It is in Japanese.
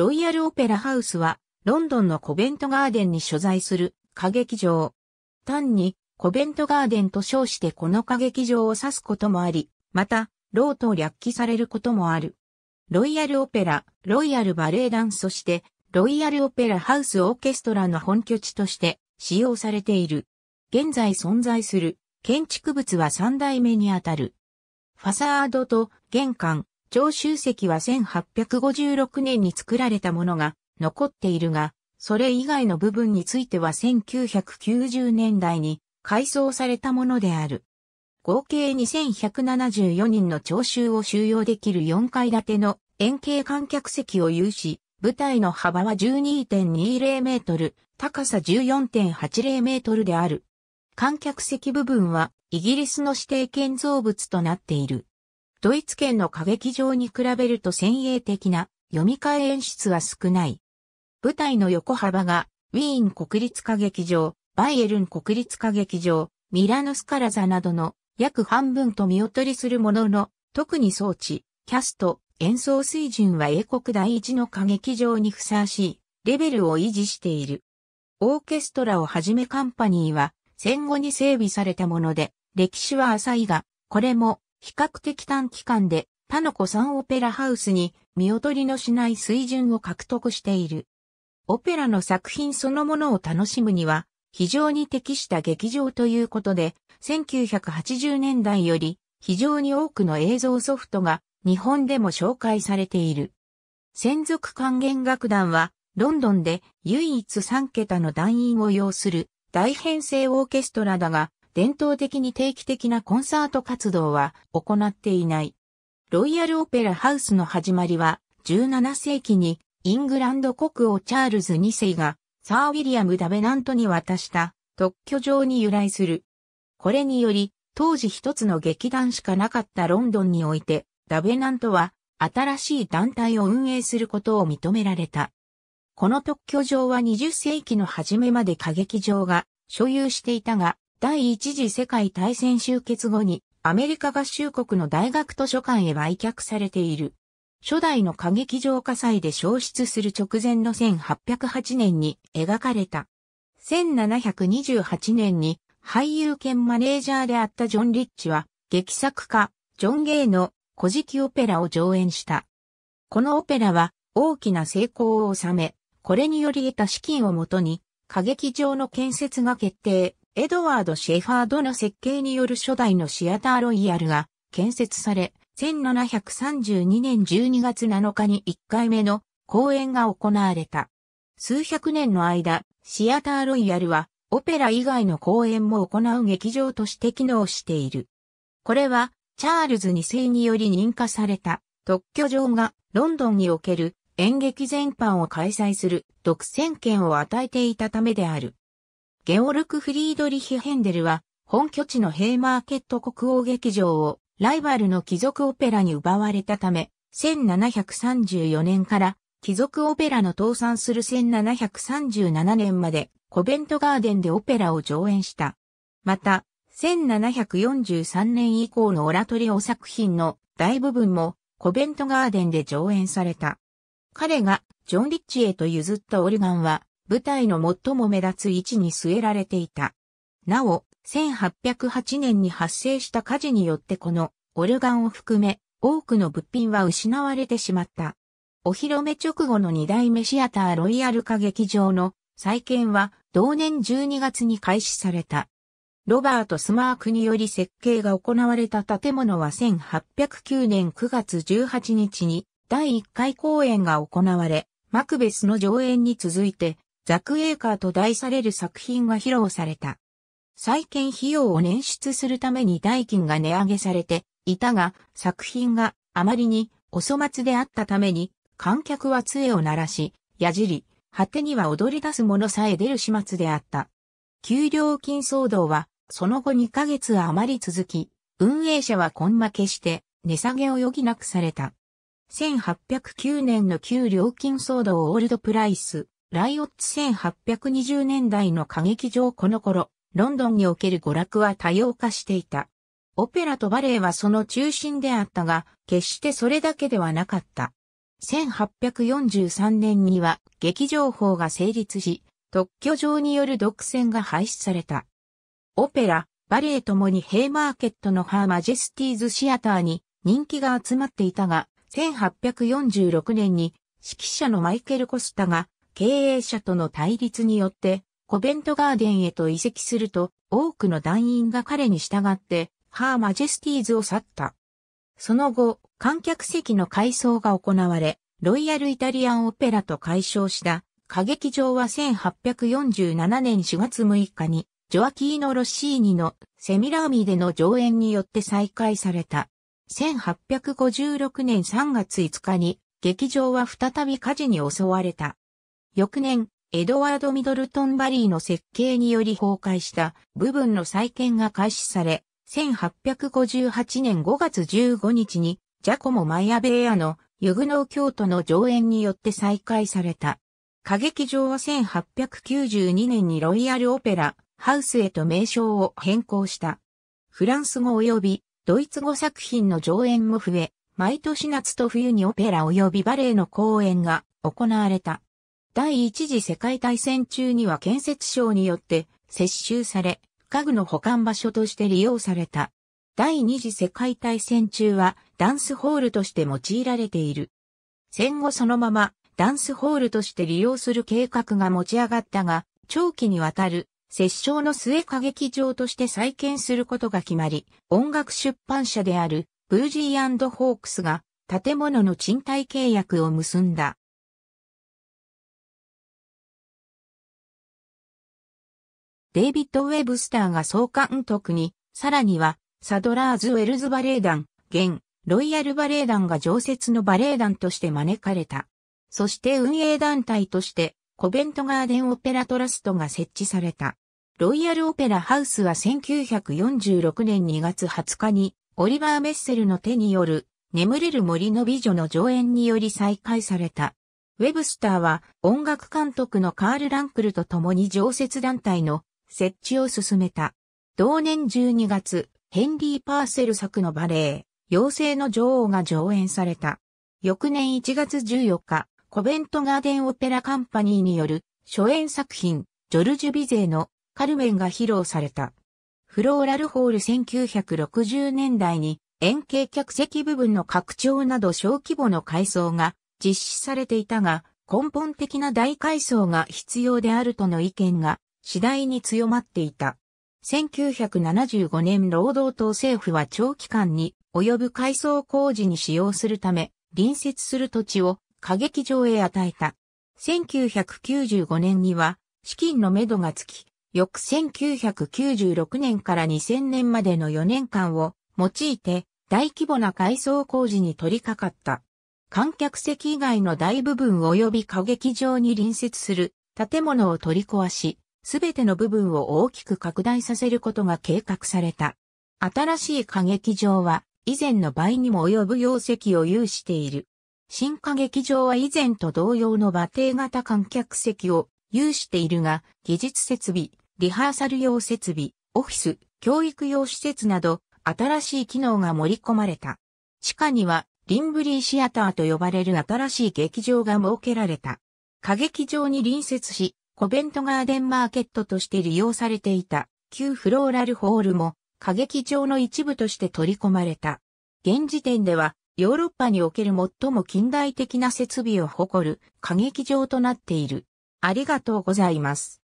ロイヤルオペラハウスは、ロンドンのコベントガーデンに所在する歌劇場。単に、コベントガーデンと称してこの歌劇場を指すこともあり、また、ローと略記されることもある。ロイヤルオペラ、ロイヤルバレエ団そして、ロイヤルオペラハウスオーケストラの本拠地として使用されている。現在存在する建築物は三代目にあたる。ファサードと玄関、常習石は1856年に作られたものが残っているが、それ以外の部分については1990年代に改装されたものである。合計2174人の聴衆を収容できる4階建ての円形観客席を有し、舞台の幅は12.20メートル、高さ14.80メートルである。観客席部分はイギリスの指定建造物となっている。ドイツ圏の歌劇場に比べると先鋭的な読み替え演出は少ない。舞台の横幅がウィーン国立歌劇場、バイエルン国立歌劇場、ミラノスカラザなどの約半分と見劣りするものの、特に装置、キャスト、演奏水準は英国第一の歌劇場にふさわしいレベルを維持している。オーケストラをはじめカンパニーは戦後に整備されたもので、歴史は浅いが、これも比較的短期間で他のさんオペラハウスに見劣りのしない水準を獲得している。オペラの作品そのものを楽しむには非常に適した劇場ということで、1980年代より非常に多くの映像ソフトが日本でも紹介されている。専属管弦楽団はロンドンで唯一3桁の団員を要する大編成オーケストラだが、伝統的に定期的なコンサート活動は行っていない。ロイヤルオペラハウスの始まりは17世紀にイングランド国王チャールズ2世がサー・ウィリアム・ダベナントに渡した特許状に由来する。これにより当時一つの劇団しかなかったロンドンにおいてダベナントは新しい団体を運営することを認められた。この特許状は20世紀の初めまで歌劇場が所有していたが、第一次世界大戦終結後にアメリカ合衆国の大学図書館へ売却されている。初代の歌劇場火災で消失する直前の1808年に描かれた。1728年に俳優兼マネージャーであったジョン・リッチは劇作家ジョン・ゲイの古事記オペラを上演した。このオペラは大きな成功を収め、これにより得た資金をもとに歌劇場の建設が決定。エドワード・シェファードの設計による初代のシアターロイヤルが建設され、1732年12月7日に1回目の公演が行われた。数百年の間、シアターロイヤルはオペラ以外の公演も行う劇場として機能している。これはチャールズ2世により認可された特許状がロンドンにおける演劇全般を開催する独占権を与えていたためである。ゲオルク・フリードリヒ・ヘンデルは、本拠地のヘイマーケット国王劇場を、ライバルの貴族オペラに奪われたため、1734年から、貴族オペラの倒産する1737年まで、コベントガーデンでオペラを上演した。また、1743年以降のオラトリオ作品の大部分もコベントガーデンで上演された。彼がジョン・リッチへと譲ったオルガンは舞台の最も目立つ位置に据えられていた。なお、1808年に発生した火事によってこのオルガンを含め多くの物品は失われてしまった。お披露目直後の二代目シアターロイヤル歌劇場の再建は同年12月に開始された。ロバート・スマークにより設計が行われた建物は1809年9月18日に第1回公演が行われ、マクベスの上演に続いてザクエーカーと題される作品が披露された。再建費用を捻出するために代金が値上げされていたが、作品があまりにお粗末であったために、観客は杖を鳴らし、矢じり、果てには踊り出す者さえ出る始末であった。給料金騒動は、その後2ヶ月余り続き、運営者は根負けして値下げを余儀なくされた。1809年の給料金騒動オールドプライスライオッツ1820年代の歌劇場この頃、ロンドンにおける娯楽は多様化していた。オペラとバレエはその中心であったが、決してそれだけではなかった。1843年には劇場法が成立し、特許上による独占が廃止された。オペラ、バレエともにヘイマーケットのハーマジェスティーズシアターに人気が集まっていたが、1846年に指揮者のマイケル・コスタが経営者との対立によって、コベントガーデンへと移籍すると、多くの団員が彼に従って、ハーマジェスティーズを去った。その後、観客席の改装が行われ、ロイヤルイタリアンオペラと解消した、歌劇場は1847年4月6日に、ジョアキーノ・ロッシーニのセミラーミでの上演によって再開された。1856年3月5日に、劇場は再び火事に襲われた。翌年、エドワード・ミドルトン・バリーの設計により崩壊した部分の再建が開始され、1858年5月15日に、ジャコモ・マイアベイアのユグノー京都の上演によって再開された。歌劇場は1892年にロイヤル・オペラ・ハウスへと名称を変更した。フランス語及びドイツ語作品の上演も増え、毎年夏と冬にオペラ及びバレエの公演が行われた。第一次世界大戦中には建設省によって接収され、家具の保管場所として利用された。第二次世界大戦中はダンスホールとして用いられている。戦後そのままダンスホールとして利用する計画が持ち上がったが、長期にわたる折衝の末歌劇場として再建することが決まり、音楽出版社であるブージーホークスが建物の賃貸契約を結んだ。デイビッド・ウェブスターが総監督に、さらには、サドラーズ・ウェルズバレエ団、現、ロイヤルバレエ団が常設のバレエ団として招かれた。そして運営団体として、コベントガーデンオペラトラストが設置された。ロイヤルオペラハウスは1946年2月20日に、オリバー・メッセルの手による、眠れる森の美女の上演により再開された。ウェブスターは音楽監督のカール・ランクルと共に常設団体の設置を進めた。同年12月、ヘンリー・パーセル作のバレエ、妖精の女王が上演された。翌年1月14日、コベントガーデンオペラカンパニーによる初演作品、ジョルジュ・ビゼーのカルメンが披露された。フローラルホール1960年代に円形客席部分の拡張など小規模の改装が実施されていたが、根本的な大改装が必要であるとの意見が次第に強まっていた。1975年労働党政府は長期間に及ぶ改装工事に使用するため、隣接する土地を歌劇場へ与えた。1995年には資金のめどがつき、翌1996年から2000年までの4年間を用いて大規模な改装工事に取り掛かった。観客席以外の大部分及び歌劇場に隣接する建物を取り壊し、すべての部分を大きく拡大させることが計画された。新しい歌劇場は以前の倍にも及ぶ容積を有している。新歌劇場は以前と同様の馬蹄型観客席を有しているが、技術設備、リハーサル用設備、オフィス、教育用施設など、新しい機能が盛り込まれた。地下には、リンブリーシアターと呼ばれる新しい劇場が設けられた。歌劇場に隣接し、コベントガーデンマーケットとして利用されていた旧フローラルホールも歌劇場の一部として取り込まれた。現時点ではヨーロッパにおける最も近代的な設備を誇る歌劇場となっている。ありがとうございます。